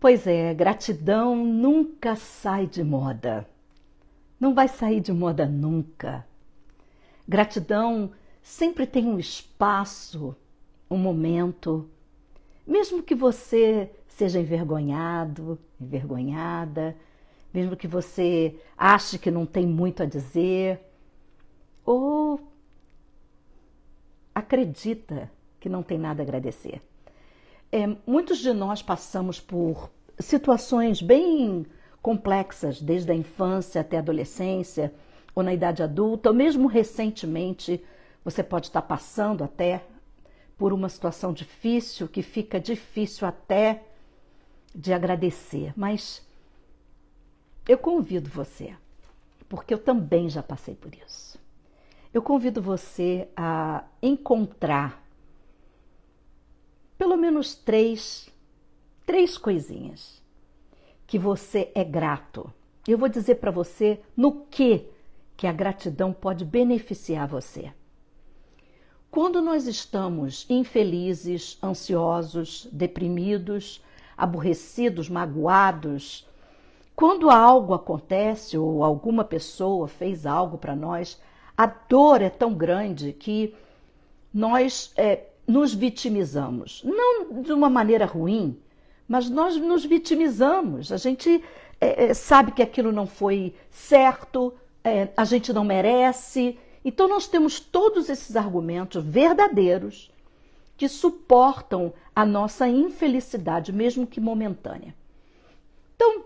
Pois é, gratidão nunca sai de moda. Não vai sair de moda nunca. Gratidão sempre tem um espaço, um momento. Mesmo que você seja envergonhado, envergonhada, mesmo que você ache que não tem muito a dizer, ou acredita que não tem nada a agradecer é, muitos de nós passamos por situações bem complexas, desde a infância até a adolescência, ou na idade adulta, ou mesmo recentemente, você pode estar passando até por uma situação difícil, que fica difícil até de agradecer. Mas eu convido você, porque eu também já passei por isso. Eu convido você a encontrar pelo menos três, três coisinhas que você é grato. Eu vou dizer para você no que que a gratidão pode beneficiar você. Quando nós estamos infelizes, ansiosos, deprimidos, aborrecidos, magoados, quando algo acontece ou alguma pessoa fez algo para nós, a dor é tão grande que nós é, nos vitimizamos. Não de uma maneira ruim, mas nós nos vitimizamos. A gente é, é, sabe que aquilo não foi certo, é, a gente não merece. Então, nós temos todos esses argumentos verdadeiros que suportam a nossa infelicidade, mesmo que momentânea. Então,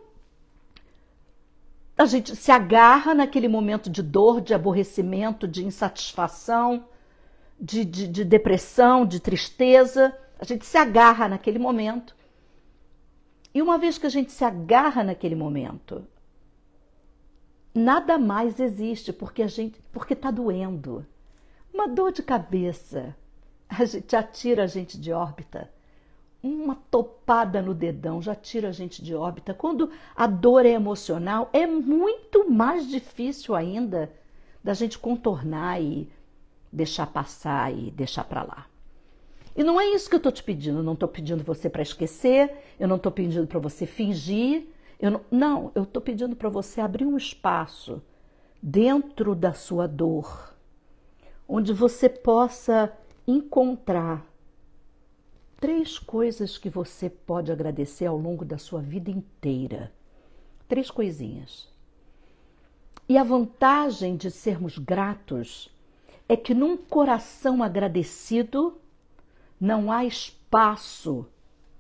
a gente se agarra naquele momento de dor, de aborrecimento, de insatisfação de, de, de depressão, de tristeza. A gente se agarra naquele momento. E uma vez que a gente se agarra naquele momento, nada mais existe porque a gente porque está doendo. Uma dor de cabeça a gente, já tira a gente de órbita. Uma topada no dedão já tira a gente de órbita. Quando a dor é emocional, é muito mais difícil ainda da gente contornar e, deixar passar e deixar para lá. E não é isso que eu estou te pedindo. Eu não estou pedindo você para esquecer, eu não estou pedindo para você fingir. Eu não, não eu estou pedindo para você abrir um espaço dentro da sua dor, onde você possa encontrar três coisas que você pode agradecer ao longo da sua vida inteira. Três coisinhas. E a vantagem de sermos gratos é que num coração agradecido não há espaço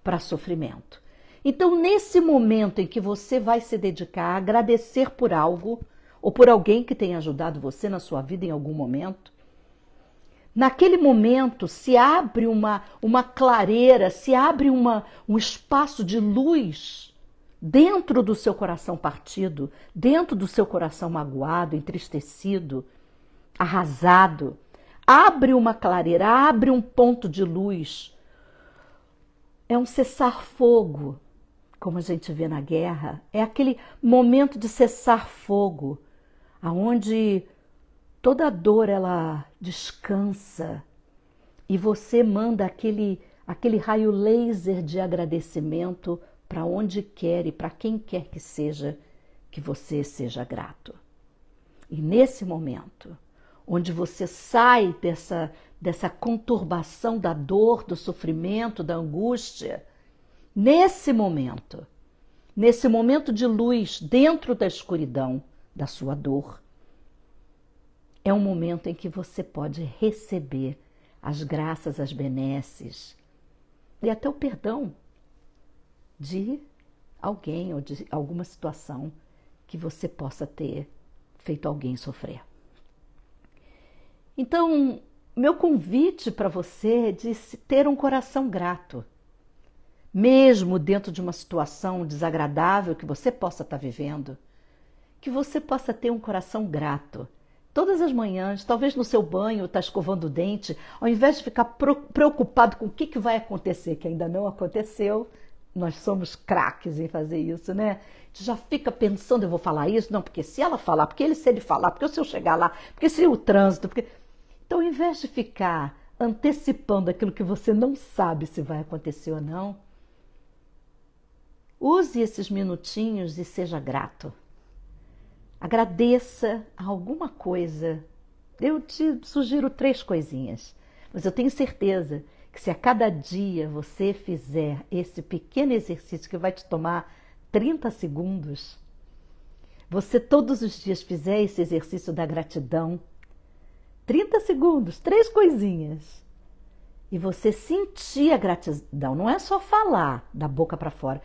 para sofrimento. Então, nesse momento em que você vai se dedicar a agradecer por algo ou por alguém que tenha ajudado você na sua vida em algum momento, naquele momento se abre uma, uma clareira, se abre uma, um espaço de luz dentro do seu coração partido, dentro do seu coração magoado, entristecido, arrasado. Abre uma clareira, abre um ponto de luz. É um cessar-fogo, como a gente vê na guerra. É aquele momento de cessar-fogo, aonde toda dor ela descansa e você manda aquele aquele raio laser de agradecimento para onde quer e para quem quer que seja que você seja grato. E nesse momento, onde você sai dessa, dessa conturbação da dor, do sofrimento, da angústia, nesse momento, nesse momento de luz dentro da escuridão da sua dor, é um momento em que você pode receber as graças, as benesses e até o perdão de alguém ou de alguma situação que você possa ter feito alguém sofrer. Então, meu convite para você é de ter um coração grato. Mesmo dentro de uma situação desagradável que você possa estar tá vivendo, que você possa ter um coração grato. Todas as manhãs, talvez no seu banho, está escovando o dente, ao invés de ficar preocupado com o que, vai acontecer, que ainda não aconteceu, nós somos craques em fazer isso, né? já fica pensando, eu vou falar isso? Não, porque se ela falar, porque ele se ele falar, porque se eu chegar lá, porque se o trânsito, porque então, ao invés de ficar antecipando aquilo que você não sabe se vai acontecer ou não, use esses minutinhos e seja grato. Agradeça a alguma coisa. Eu te sugiro três coisinhas, mas eu tenho certeza que se a cada dia você fizer esse pequeno exercício que vai te tomar 30 segundos, você todos os dias fizer esse exercício da gratidão, 30 segundos, três coisinhas. E você sentir a gratidão. Não é só falar da boca para fora,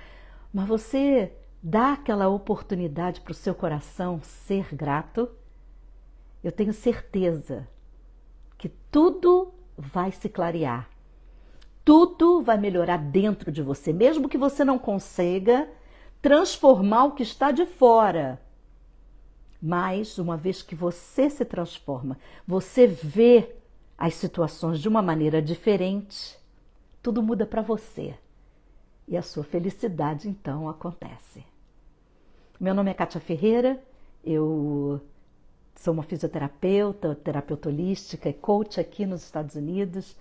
mas você dá aquela oportunidade para o seu coração ser grato. Eu tenho certeza que tudo vai se clarear. Tudo vai melhorar dentro de você, mesmo que você não consiga transformar o que está de fora mas uma vez que você se transforma, você vê as situações de uma maneira diferente, tudo muda para você. E a sua felicidade então acontece. Meu nome é Kátia Ferreira, eu sou uma fisioterapeuta, terapeuta holística e coach aqui nos Estados Unidos.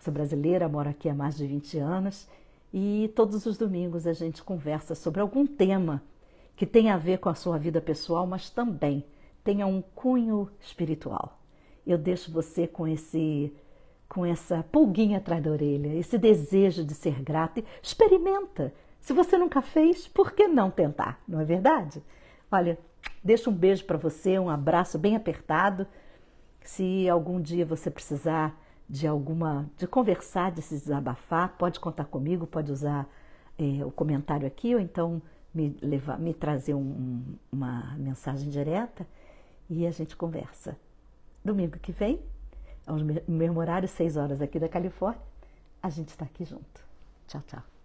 Sou brasileira, moro aqui há mais de 20 anos e todos os domingos a gente conversa sobre algum tema que tem a ver com a sua vida pessoal, mas também tenha um cunho espiritual. Eu deixo você com esse com essa pulguinha atrás da orelha, esse desejo de ser grata, experimenta. Se você nunca fez, por que não tentar? Não é verdade? Olha, deixo um beijo para você, um abraço bem apertado. Se algum dia você precisar de alguma, de conversar, de se desabafar, pode contar comigo, pode usar é, o comentário aqui ou então me levar, me trazer um, uma mensagem direta e a gente conversa. Domingo que vem, ao mesmo horário, seis horas aqui da Califórnia, a gente está aqui junto. Tchau, tchau.